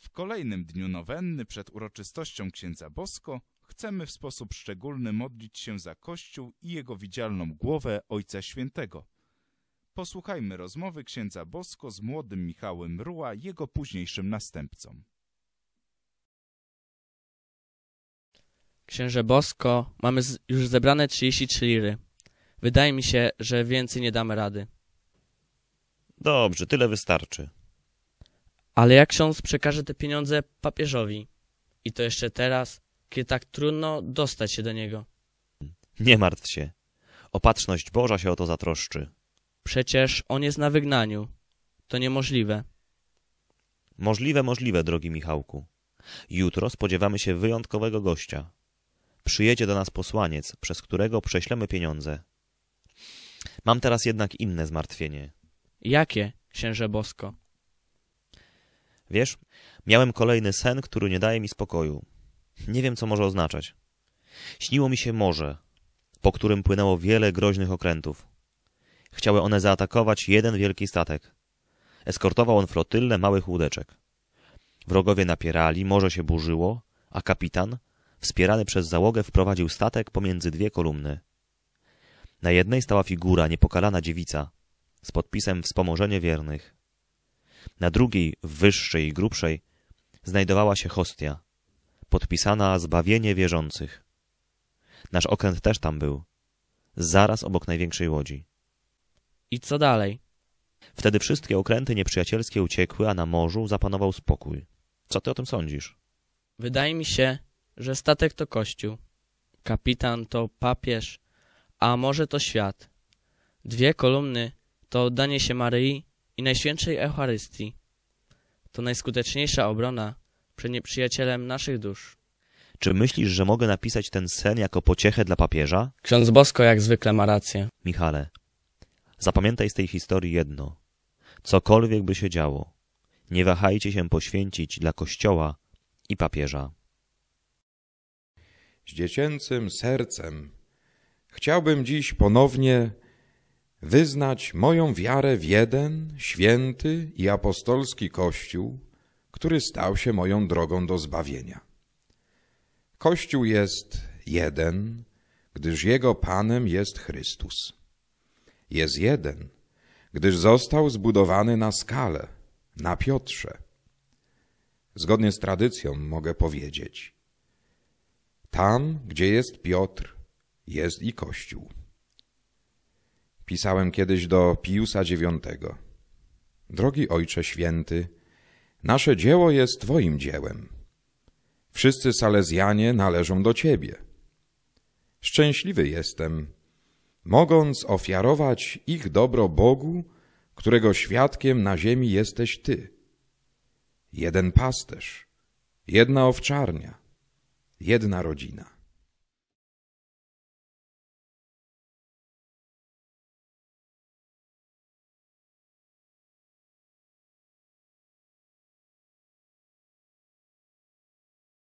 W kolejnym dniu nowenny przed uroczystością księdza Bosko chcemy w sposób szczególny modlić się za Kościół i jego widzialną głowę Ojca Świętego. Posłuchajmy rozmowy księdza Bosko z młodym Michałem Ruła, jego późniejszym następcą. Księże Bosko, mamy już zebrane 33 liry. Wydaje mi się, że więcej nie damy rady. Dobrze, tyle wystarczy. Ale jak ksiądz przekaże te pieniądze papieżowi? I to jeszcze teraz, kiedy tak trudno dostać się do niego. Nie martw się. Opatrzność Boża się o to zatroszczy. Przecież on jest na wygnaniu. To niemożliwe. Możliwe, możliwe, drogi Michałku. Jutro spodziewamy się wyjątkowego gościa. Przyjedzie do nas posłaniec, przez którego prześlemy pieniądze. Mam teraz jednak inne zmartwienie. Jakie, księże bosko? Wiesz, miałem kolejny sen, który nie daje mi spokoju. Nie wiem, co może oznaczać. Śniło mi się morze, po którym płynęło wiele groźnych okrętów. Chciały one zaatakować jeden wielki statek. Eskortował on flotylle małych łódeczek. Wrogowie napierali, morze się burzyło, a kapitan, wspierany przez załogę, wprowadził statek pomiędzy dwie kolumny. Na jednej stała figura, niepokalana dziewica, z podpisem Wspomożenie wiernych. Na drugiej, wyższej i grubszej znajdowała się hostia, podpisana Zbawienie wierzących. Nasz okręt też tam był, zaraz obok największej łodzi. I co dalej? Wtedy wszystkie okręty nieprzyjacielskie uciekły, a na morzu zapanował spokój. Co ty o tym sądzisz? Wydaje mi się, że statek to kościół, kapitan to papież, a może to świat. Dwie kolumny to oddanie się Maryi i Najświętszej Eucharystii. To najskuteczniejsza obrona przed nieprzyjacielem naszych dusz. Czy myślisz, że mogę napisać ten sen jako pociechę dla papieża? Ksiądz Bosko jak zwykle ma rację. Michale, zapamiętaj z tej historii jedno. Cokolwiek by się działo, nie wahajcie się poświęcić dla Kościoła i papieża. Z dziecięcym sercem chciałbym dziś ponownie wyznać moją wiarę w jeden, święty i apostolski Kościół, który stał się moją drogą do zbawienia. Kościół jest jeden, gdyż jego Panem jest Chrystus. Jest jeden, gdyż został zbudowany na skale, na Piotrze. Zgodnie z tradycją mogę powiedzieć, tam, gdzie jest Piotr, jest i Kościół. Pisałem kiedyś do Piusa IX. Drogi Ojcze Święty, nasze dzieło jest Twoim dziełem. Wszyscy Salezjanie należą do Ciebie. Szczęśliwy jestem, mogąc ofiarować ich dobro Bogu, którego świadkiem na ziemi jesteś Ty. Jeden pasterz, jedna owczarnia, jedna rodzina.